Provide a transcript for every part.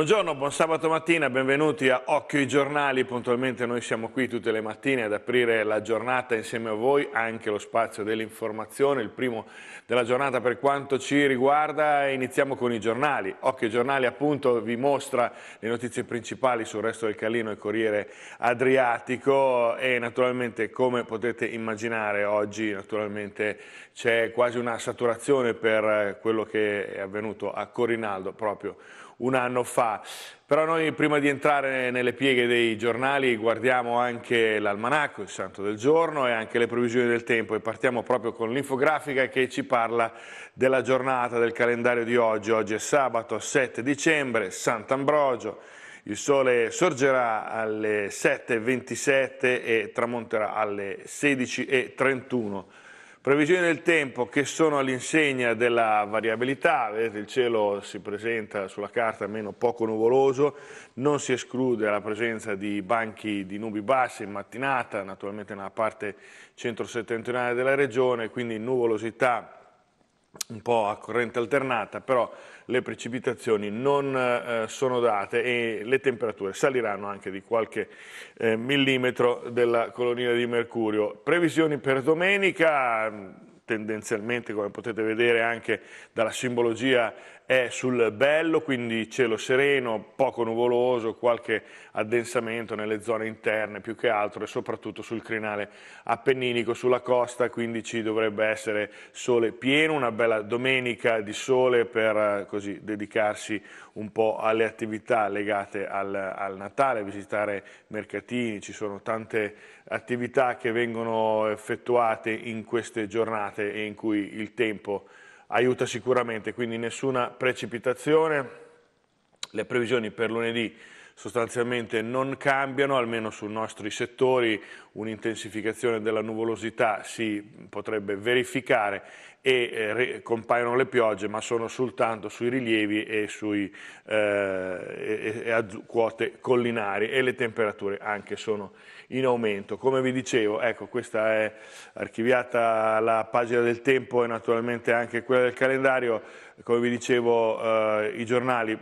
Buongiorno, buon sabato mattina, benvenuti a Occhio i giornali, puntualmente noi siamo qui tutte le mattine ad aprire la giornata insieme a voi, anche lo spazio dell'informazione, il primo della giornata per quanto ci riguarda, iniziamo con i giornali. Occhio i giornali appunto vi mostra le notizie principali sul resto del Calino e Corriere Adriatico e naturalmente come potete immaginare oggi naturalmente c'è quasi una saturazione per eh, quello che è avvenuto a Corinaldo proprio un anno fa. Però noi prima di entrare nelle pieghe dei giornali guardiamo anche l'almanacco, il santo del giorno e anche le previsioni del tempo e partiamo proprio con l'infografica che ci parla della giornata, del calendario di oggi. Oggi è sabato 7 dicembre, Sant'Ambrogio, il sole sorgerà alle 7.27 e tramonterà alle 16.31. Previsioni del tempo che sono all'insegna della variabilità, vedete il cielo si presenta sulla carta meno poco nuvoloso, non si esclude la presenza di banchi di nubi basse in mattinata, naturalmente nella parte centro-settentrionale della regione, quindi nuvolosità un po' a corrente alternata, però le precipitazioni non eh, sono date e le temperature saliranno anche di qualche eh, millimetro della colonia di mercurio. Previsioni per domenica mm, tendenzialmente, come potete vedere anche dalla simbologia è sul bello, quindi cielo sereno, poco nuvoloso, qualche addensamento nelle zone interne più che altro e soprattutto sul crinale appenninico, sulla costa, quindi ci dovrebbe essere sole pieno, una bella domenica di sole per eh, così dedicarsi un po' alle attività legate al, al Natale, visitare mercatini, ci sono tante attività che vengono effettuate in queste giornate e in cui il tempo aiuta sicuramente, quindi nessuna precipitazione. Le previsioni per lunedì sostanzialmente non cambiano, almeno sui nostri settori un'intensificazione della nuvolosità si potrebbe verificare e eh, compaiono le piogge, ma sono soltanto sui rilievi e, sui, eh, e, e a quote collinari e le temperature anche sono in aumento. Come vi dicevo, ecco, questa è archiviata la pagina del tempo e naturalmente anche quella del calendario. Come vi dicevo, eh, i giornali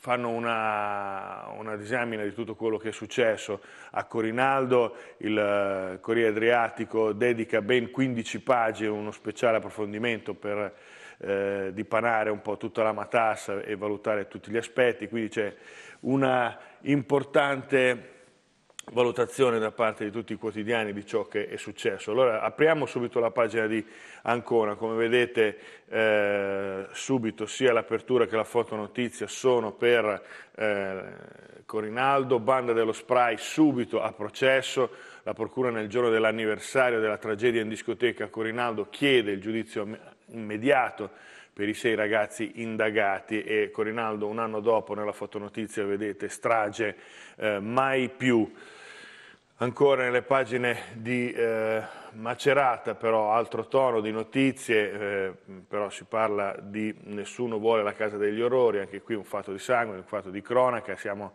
fanno una, una disamina di tutto quello che è successo a Corinaldo, il eh, Corriere Adriatico dedica ben 15 pagine, uno speciale approfondimento per eh, dipanare un po' tutta la matassa e valutare tutti gli aspetti, quindi c'è una importante valutazione da parte di tutti i quotidiani di ciò che è successo. Allora apriamo subito la pagina di Ancona, come vedete eh, subito sia l'apertura che la fotonotizia sono per eh, Corinaldo, banda dello spray subito a processo, la procura nel giorno dell'anniversario della tragedia in discoteca a Corinaldo chiede il giudizio immediato per i sei ragazzi indagati e Corinaldo un anno dopo nella fotonotizia vedete strage eh, mai più. Ancora nelle pagine di eh, Macerata, però, altro tono di notizie, eh, però si parla di nessuno vuole la casa degli orrori, anche qui un fatto di sangue, un fatto di cronaca, siamo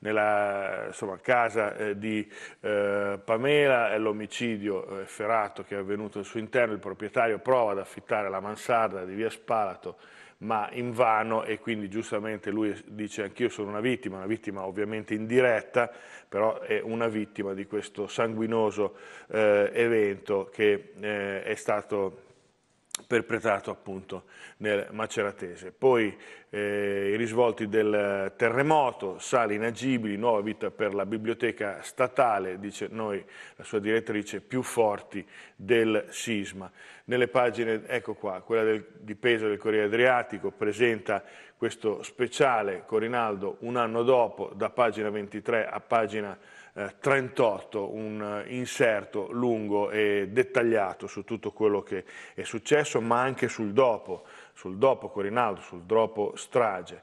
nella insomma, casa eh, di eh, Pamela, è l'omicidio eh, efferato che è avvenuto al suo interno, il proprietario prova ad affittare la mansarda di via Spalato ma in vano e quindi giustamente lui dice anch'io sono una vittima, una vittima ovviamente indiretta, però è una vittima di questo sanguinoso eh, evento che eh, è stato perpetrato appunto nel Maceratese. Poi eh, i risvolti del terremoto, sale inagibili, nuova vita per la biblioteca statale, dice noi, la sua direttrice, più forti del sisma. Nelle pagine, ecco qua, quella del, di peso del Corriere Adriatico presenta questo speciale Corinaldo un anno dopo, da pagina 23 a pagina 23, 38, eh, un inserto lungo e dettagliato su tutto quello che è successo, ma anche sul dopo, sul dopo Corinaldo, sul dopo strage.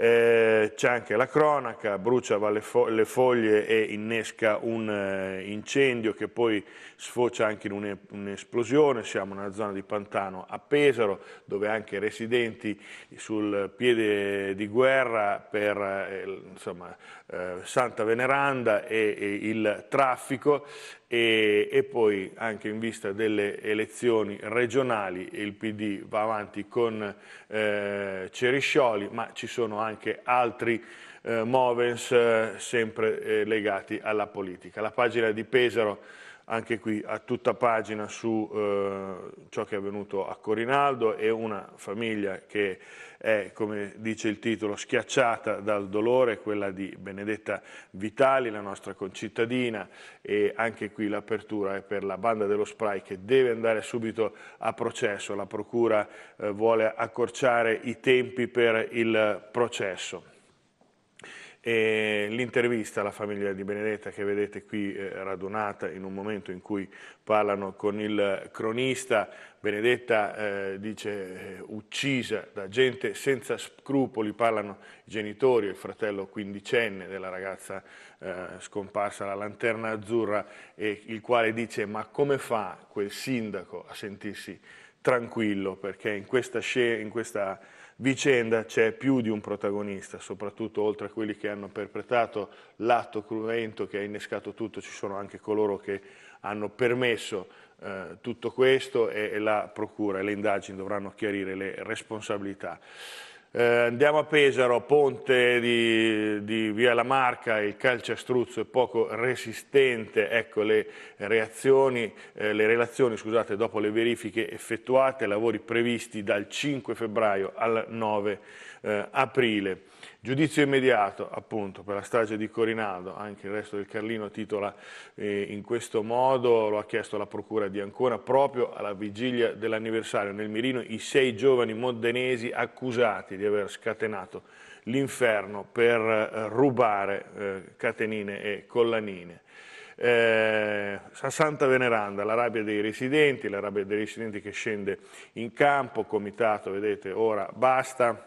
Eh, c'è anche la cronaca, brucia fo le foglie e innesca un eh, incendio che poi sfocia anche in un'esplosione. Siamo nella zona di Pantano a Pesaro, dove anche residenti sul piede di guerra per eh, insomma, eh, Santa Veneranda e, e il traffico. E, e, poi anche in vista delle elezioni regionali il PD va avanti con eh, Ceriscioli, ma ci sono anche anche altri eh, movens eh, sempre eh, legati alla politica. La pagina di Pesaro anche qui a tutta pagina su eh, ciò che è avvenuto a Corinaldo e una famiglia che è, come dice il titolo, schiacciata dal dolore, quella di Benedetta Vitali, la nostra concittadina, e anche qui l'apertura è per la banda dello spray che deve andare subito a processo, la Procura eh, vuole accorciare i tempi per il processo l'intervista alla famiglia di Benedetta che vedete qui eh, radunata in un momento in cui parlano con il cronista, Benedetta eh, dice eh, uccisa da gente senza scrupoli, parlano i genitori il fratello quindicenne della ragazza eh, scomparsa, la lanterna azzurra, e il quale dice ma come fa quel sindaco a sentirsi tranquillo perché in questa, in questa vicenda c'è più di un protagonista, soprattutto oltre a quelli che hanno perpetrato l'atto cruento che ha innescato tutto, ci sono anche coloro che hanno permesso eh, tutto questo e, e la procura e le indagini dovranno chiarire le responsabilità. Eh, andiamo a Pesaro, ponte di, di, Via La Marca, il calciastruzzo è poco resistente, ecco le, reazioni, eh, le relazioni scusate, dopo le verifiche effettuate, lavori previsti dal 5 febbraio al 9 eh, aprile. Giudizio immediato, appunto, per la strage di Corinaldo, anche il resto del Carlino titola eh, in questo modo, lo ha chiesto la procura di Ancona proprio alla vigilia dell'anniversario. Nel mirino i sei giovani moddenesi accusati di aver scatenato l'inferno per eh, rubare eh, catenine e collanine. Eh, Santa Veneranda, la rabbia dei residenti, la rabbia dei residenti che scende in campo, comitato, vedete, ora basta,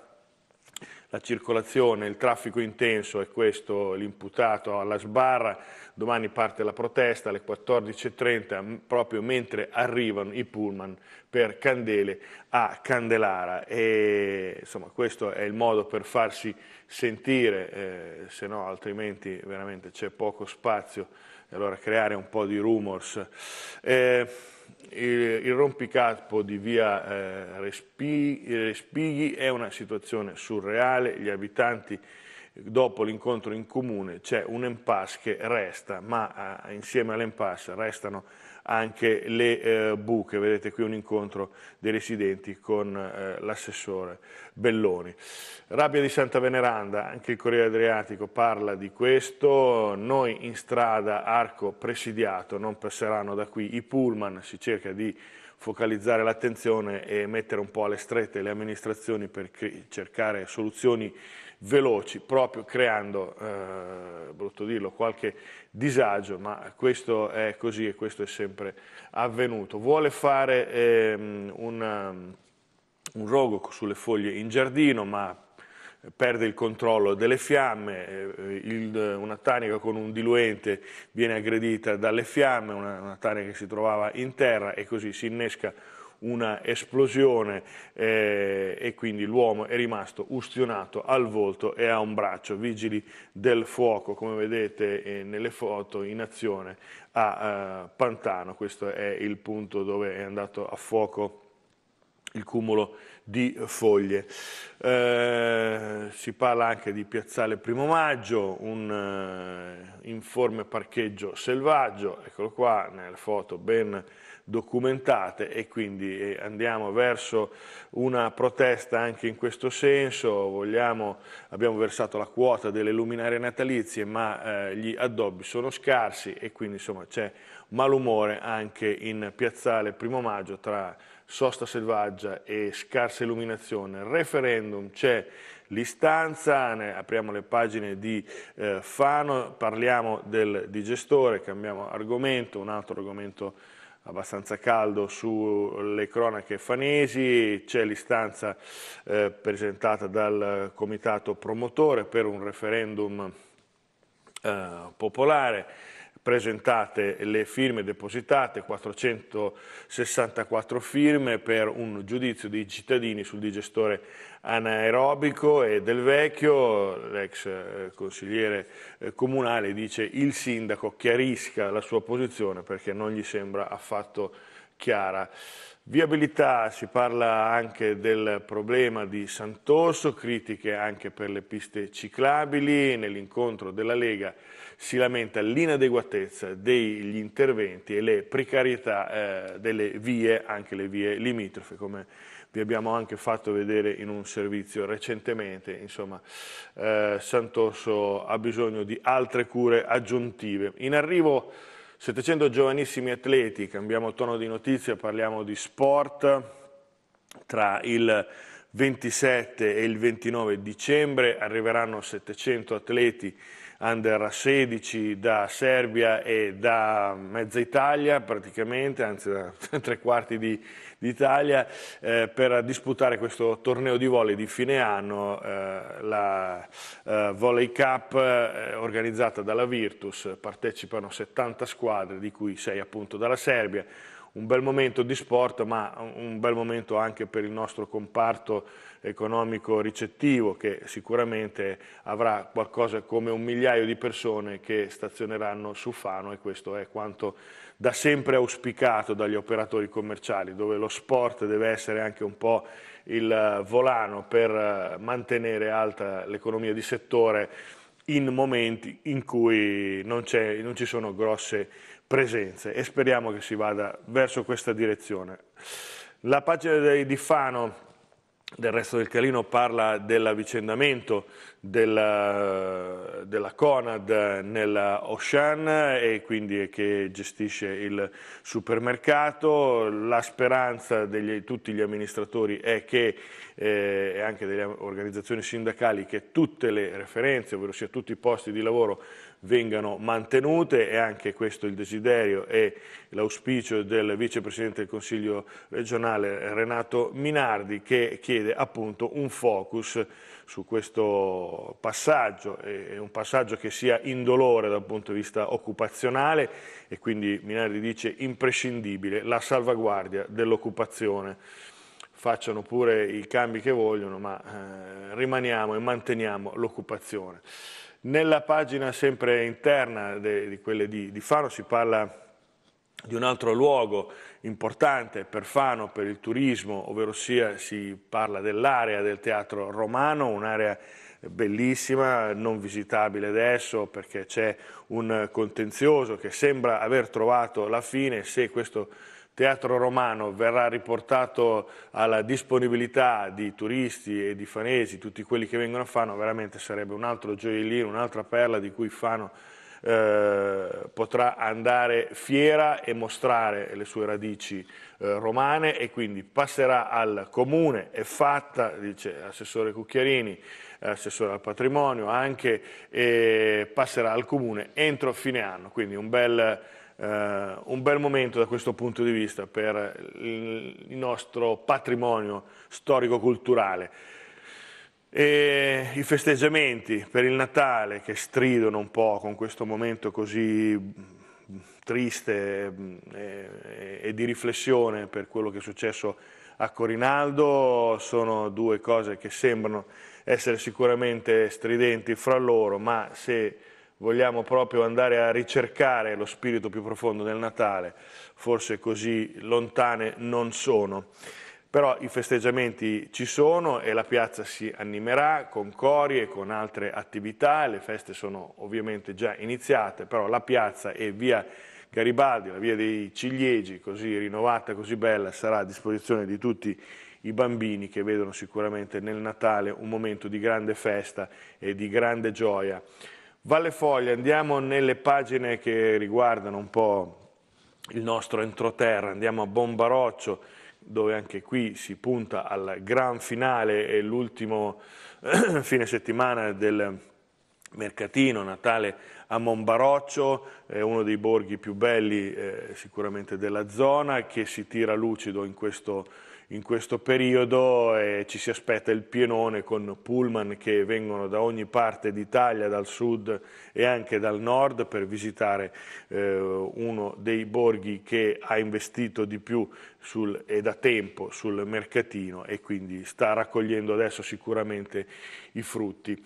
la circolazione, il traffico intenso è questo l'imputato alla sbarra, domani parte la protesta alle 14.30 proprio mentre arrivano i pullman per Candele a Candelara e insomma questo è il modo per farsi sentire, eh, se no altrimenti veramente c'è poco spazio e allora creare un po' di rumors. Eh, il, il rompicapo di via eh, Respighi, Respighi è una situazione surreale, gli abitanti dopo l'incontro in comune c'è un impasse che resta, ma insieme all'impasse restano anche le eh, buche, vedete qui un incontro dei residenti con eh, l'assessore Belloni. Rabbia di Santa Veneranda, anche il Corriere Adriatico parla di questo, noi in strada arco presidiato, non passeranno da qui i pullman, si cerca di focalizzare l'attenzione e mettere un po' alle strette le amministrazioni per cercare soluzioni veloci, proprio creando, eh, brutto dirlo, qualche disagio, ma questo è così e questo è sempre avvenuto. Vuole fare eh, un, ehm, un rogo sulle foglie in giardino, ma perde il controllo delle fiamme, eh, il, una tanica con un diluente viene aggredita dalle fiamme, una, una tanica che si trovava in terra e così si innesca una esplosione eh, e quindi l'uomo è rimasto ustionato al volto e a un braccio. Vigili del fuoco, come vedete eh, nelle foto, in azione a eh, Pantano, questo è il punto dove è andato a fuoco il cumulo di foglie. Eh, si parla anche di piazzale Primo Maggio, un eh, informe parcheggio selvaggio, eccolo qua nelle foto ben documentate e quindi eh, andiamo verso una protesta anche in questo senso, Vogliamo, abbiamo versato la quota delle luminarie natalizie ma eh, gli addobbi sono scarsi e quindi insomma c'è malumore anche in piazzale primo maggio tra sosta selvaggia e scarsa illuminazione. Referendum c'è l'istanza, apriamo le pagine di eh, Fano, parliamo del digestore, cambiamo argomento, un altro argomento abbastanza caldo sulle cronache fanesi, c'è l'istanza eh, presentata dal comitato promotore per un referendum eh, popolare presentate le firme depositate, 464 firme per un giudizio dei cittadini sul digestore anaerobico e del vecchio, l'ex eh, consigliere eh, comunale dice il sindaco chiarisca la sua posizione perché non gli sembra affatto chiara. Viabilità, si parla anche del problema di Sant'Orso, critiche anche per le piste ciclabili, nell'incontro della Lega si lamenta l'inadeguatezza degli interventi e le precarietà eh, delle vie, anche le vie limitrofe, come vi abbiamo anche fatto vedere in un servizio recentemente, insomma eh, Sant'Orso ha bisogno di altre cure aggiuntive. In arrivo 700 giovanissimi atleti, cambiamo tono di notizia, parliamo di sport, tra il 27 e il 29 dicembre arriveranno 700 atleti under 16 da Serbia e da mezza Italia praticamente, anzi da tre quarti di, d'Italia, eh, per disputare questo torneo di volley di fine anno, eh, la eh, Volley Cup eh, organizzata dalla Virtus, partecipano 70 squadre, di cui 6 appunto dalla Serbia, un bel momento di sport, ma un bel momento anche per il nostro comparto economico ricettivo che sicuramente avrà qualcosa come un migliaio di persone che stazioneranno su Fano e questo è quanto da sempre auspicato dagli operatori commerciali, dove lo sport deve essere anche un po' il volano per mantenere alta l'economia di settore in momenti in cui non, non ci sono grosse presenze e speriamo che si vada verso questa direzione. La pagina di Fano del resto del Calino parla dell'avvicendamento della, della, Conad nella Ocean e quindi che gestisce il supermercato. La speranza di tutti gli amministratori è che, eh, e anche delle organizzazioni sindacali, che tutte le referenze, ovvero tutti i posti di lavoro vengano mantenute e anche questo il desiderio e l'auspicio del vicepresidente del Consiglio regionale Renato Minardi che chiede appunto un focus su questo passaggio, è un passaggio che sia indolore dal punto di vista occupazionale e quindi Minardi dice imprescindibile la salvaguardia dell'occupazione facciano pure i cambi che vogliono, ma eh, rimaniamo e manteniamo l'occupazione. Nella pagina sempre interna de, di quelle di, di Fano si parla di un altro luogo importante per Fano, per il turismo, ovvero sia si parla dell'area del teatro romano, un'area bellissima, non visitabile adesso perché c'è un contenzioso che sembra aver trovato la fine, se questo Teatro Romano verrà riportato alla disponibilità di turisti e di fanesi, tutti quelli che vengono a Fano, veramente sarebbe un altro gioiellino, un'altra perla di cui Fano eh, potrà andare fiera e mostrare le sue radici eh, romane e quindi passerà al comune, è fatta, dice Assessore Cucchiarini, Assessore al patrimonio anche, e passerà al comune entro fine anno, quindi un bel eh, un bel momento da questo punto di vista per il nostro patrimonio storico-culturale. E I festeggiamenti per il Natale che stridono un po' con questo momento così triste eh, e, e, di riflessione per quello che è successo a Corinaldo sono due cose che sembrano essere sicuramente stridenti fra loro, ma se vogliamo proprio andare a ricercare lo spirito più profondo del Natale, forse così lontane non sono. Però i festeggiamenti ci sono e la piazza si animerà con cori e con altre attività, le feste sono ovviamente già iniziate, però la piazza e via Garibaldi, la via dei ciliegi, così rinnovata, così bella, sarà a disposizione di tutti i bambini che vedono sicuramente nel Natale un momento di grande festa e di grande gioia Valle Foglia, andiamo nelle pagine che riguardano un po' il nostro entroterra, andiamo a Bombaroccio, dove anche qui si punta al gran finale e l'ultimo fine settimana del mercatino Natale a Monbaroccio, è uno dei borghi più belli eh, sicuramente della zona, che si tira lucido in questo in questo periodo e ci si aspetta il pienone con pullman che vengono da ogni parte d'Italia, dal sud e anche dal nord per visitare eh, uno dei borghi che ha investito di più sul, e da tempo sul mercatino e quindi sta raccogliendo adesso sicuramente i frutti.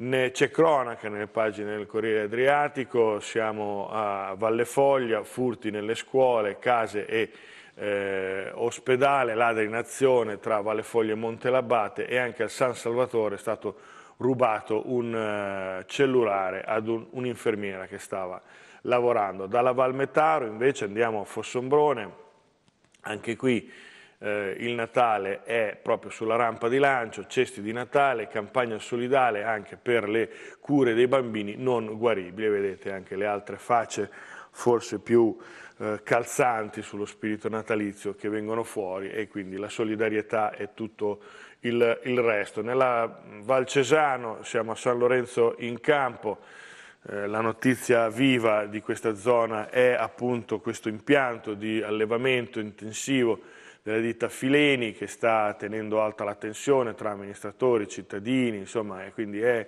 C'è cronaca nelle pagine del Corriere Adriatico, siamo a Valle Foglia, furti nelle scuole, case e eh, ospedale Ladri in Azione tra Vallefoglie e Montelabate e anche a San Salvatore è stato rubato un uh, cellulare ad un'infermiera un che stava lavorando. Dalla Valmetaro invece andiamo a Fossombrone, anche qui eh, il Natale è proprio sulla rampa di lancio, cesti di Natale, campagna solidale anche per le cure dei bambini non guaribili, vedete anche le altre facce forse più eh, calzanti sullo spirito natalizio che vengono fuori e quindi la solidarietà è tutto il, il resto. Nella Valcesano siamo a San Lorenzo in campo, eh, la notizia viva di questa zona è appunto questo impianto di allevamento intensivo della ditta Fileni che sta tenendo alta la tensione tra amministratori, cittadini, insomma, e quindi è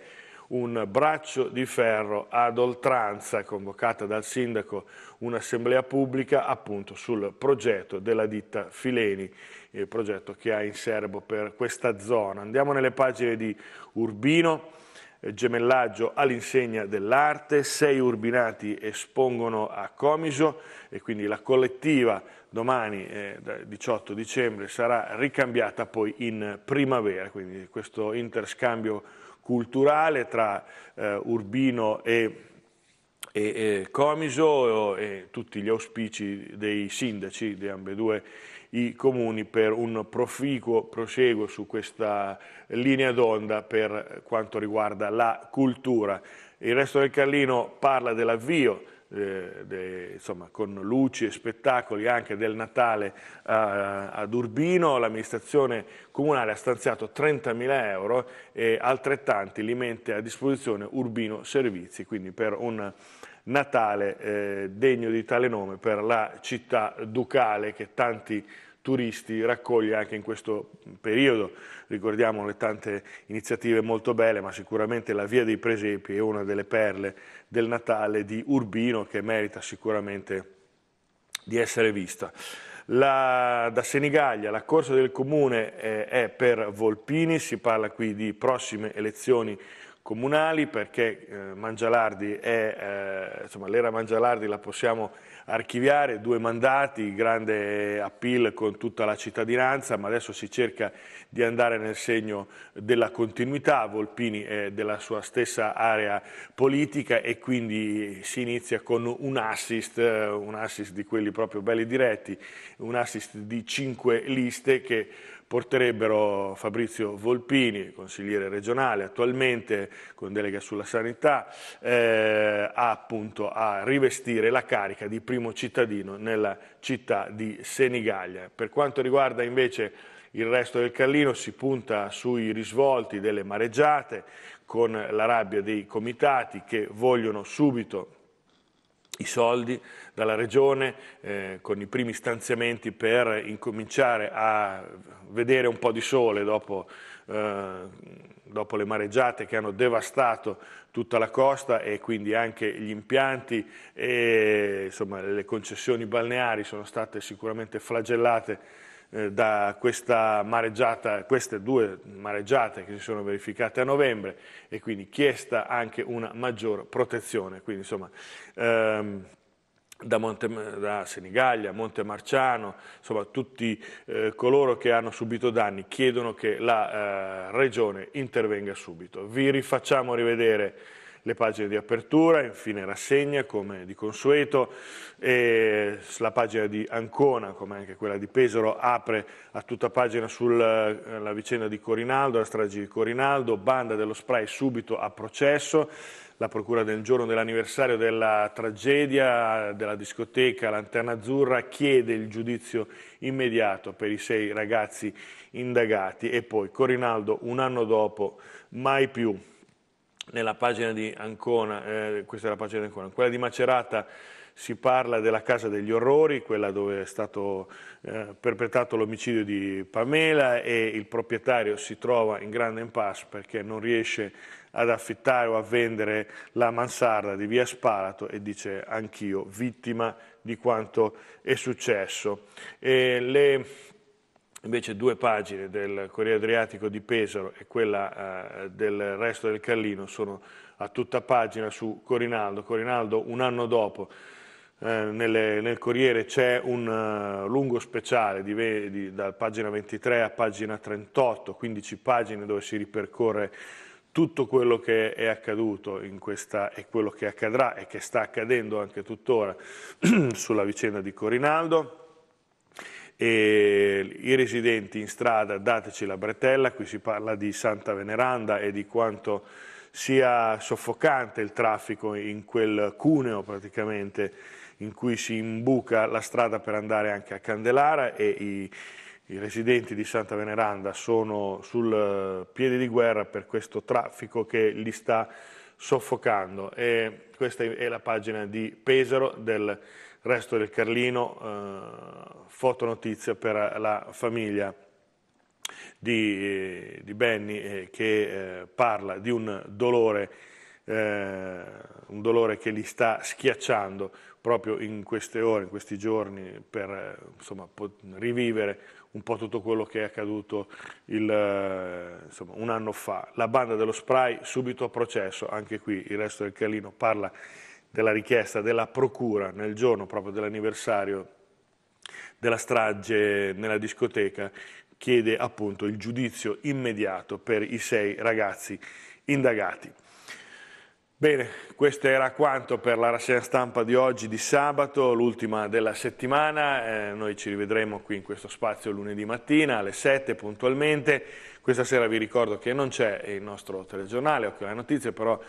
un braccio di ferro ad oltranza convocata dal sindaco un'assemblea pubblica appunto sul progetto della ditta Fileni, il progetto che ha in serbo per questa zona. Andiamo nelle pagine di Urbino eh, gemellaggio all'insegna dell'arte, sei urbinati espongono a Comiso e quindi la collettiva domani eh, 18 dicembre sarà ricambiata poi in primavera, quindi questo interscambio culturale tra eh, Urbino e, e, e Comiso eh, e tutti gli auspici dei sindaci di ambedue i comuni per un proficuo proseguo su questa linea d'onda per quanto riguarda la cultura. Il resto del Carlino parla dell'avvio eh, de, insomma, con luci e spettacoli anche del Natale a, ad Urbino, l'amministrazione comunale ha stanziato 30.000 euro e altrettanti li mette a disposizione Urbino Servizi, quindi per un Natale eh, degno di tale nome per la città ducale che tanti turisti raccoglie anche in questo periodo. Ricordiamo le tante iniziative molto belle, ma sicuramente la Via dei Presepi è una delle perle del Natale di Urbino che merita sicuramente di essere vista. La, da Senigallia la corsa del comune è, eh, è per Volpini, si parla qui di prossime elezioni comunali perché eh, Mangialardi è, eh, insomma, l'era Mangialardi la possiamo archiviare, due mandati, grande appeal con tutta la cittadinanza, ma adesso si cerca di andare nel segno della continuità, Volpini è della sua stessa area politica e quindi si inizia con un assist, un assist di quelli proprio belli diretti, un assist di cinque liste che porterebbero Fabrizio Volpini, consigliere regionale attualmente con delega sulla sanità, eh, a, appunto, a rivestire la carica di primo cittadino nella città di Senigallia. Per quanto riguarda invece il resto del Callino si punta sui risvolti delle mareggiate con la rabbia dei comitati che vogliono subito i soldi dalla regione eh, con i primi stanziamenti per incominciare a vedere un po' di sole dopo, eh, dopo, le mareggiate che hanno devastato tutta la costa e quindi anche gli impianti e insomma, le concessioni balneari sono state sicuramente flagellate eh, da questa mareggiata, queste due mareggiate che si sono verificate a novembre e quindi chiesta anche una maggior protezione. Quindi insomma, ehm, da, Monte, da, Senigallia, Montemarciano, insomma tutti eh, coloro che hanno subito danni chiedono che la eh, Regione intervenga subito. Vi rifacciamo rivedere le pagine di apertura, infine rassegna come di consueto, la pagina di Ancona come anche quella di Pesaro apre a tutta pagina sulla eh, vicenda di Corinaldo, la strage di Corinaldo, banda dello spray subito a processo, la procura del giorno dell'anniversario della tragedia della discoteca Lanterna Azzurra chiede il giudizio immediato per i sei ragazzi indagati e poi Corinaldo un anno dopo mai più nella pagina di Ancona, eh, questa è la pagina di Ancona, quella di Macerata si parla della casa degli orrori, quella dove è stato eh, perpetrato l'omicidio di Pamela e il proprietario si trova in grande impasse perché non riesce ad affittare o a vendere la mansarda di via Spalato e dice anch'io vittima di quanto è successo. E le invece due pagine del Corriere Adriatico di Pesaro e quella eh, del resto del Callino sono a tutta pagina su Corinaldo. Corinaldo un anno dopo eh, nelle, nel Corriere c'è un uh, lungo speciale di, di, da pagina 23 a pagina 38, 15 pagine dove si ripercorre tutto quello che è accaduto in questa e quello che accadrà e che sta accadendo anche tuttora sulla vicenda di Corinaldo e I residenti in strada dateci la bretella, qui si parla di Santa Veneranda e di quanto sia soffocante il traffico in quel cuneo praticamente in cui si imbuca la strada per andare anche a Candelara e i, i residenti di Santa Veneranda sono sul eh, piede di guerra per questo traffico che li sta soffocando. E questa è la pagina di Pesaro del resto del Carlino, eh, fotonotizia per la famiglia di, eh, di Benny eh, che eh, parla di un dolore, eh, un dolore che li sta schiacciando proprio in queste ore, in questi giorni, per eh, insomma, rivivere un po' tutto quello che è accaduto il, eh, insomma, un anno fa. La banda dello spray subito a processo, anche qui il resto del Carlino parla della richiesta della procura nel giorno proprio dell'anniversario della strage nella discoteca chiede appunto il giudizio immediato per i sei ragazzi indagati. Bene, questo era quanto per la rassegna stampa di oggi, di sabato, l'ultima della settimana. Eh, noi ci rivedremo qui in questo spazio lunedì mattina alle 7 puntualmente. Questa sera vi ricordo che non c'è il nostro telegiornale, occhio alle notizie, però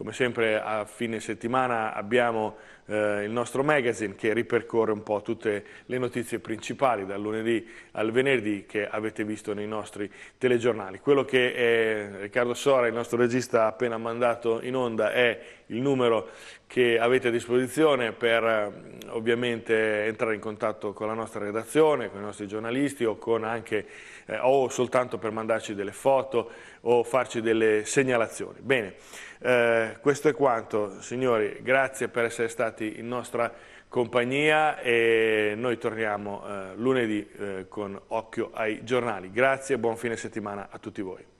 come sempre a fine settimana abbiamo eh, il nostro magazine che ripercorre un po' tutte le notizie principali dal lunedì al venerdì che avete visto nei nostri telegiornali. Quello che eh, Riccardo Sora, il nostro regista, ha appena mandato in onda è il numero che avete a disposizione per eh, ovviamente entrare in contatto con la nostra redazione, con i nostri giornalisti o, anche, eh, o soltanto per mandarci delle foto o farci delle segnalazioni. Bene, eh, questo è quanto signori, grazie per essere stati stati in nostra compagnia e noi torniamo eh, lunedì eh, con occhio ai giornali. Grazie e buon fine settimana a tutti voi.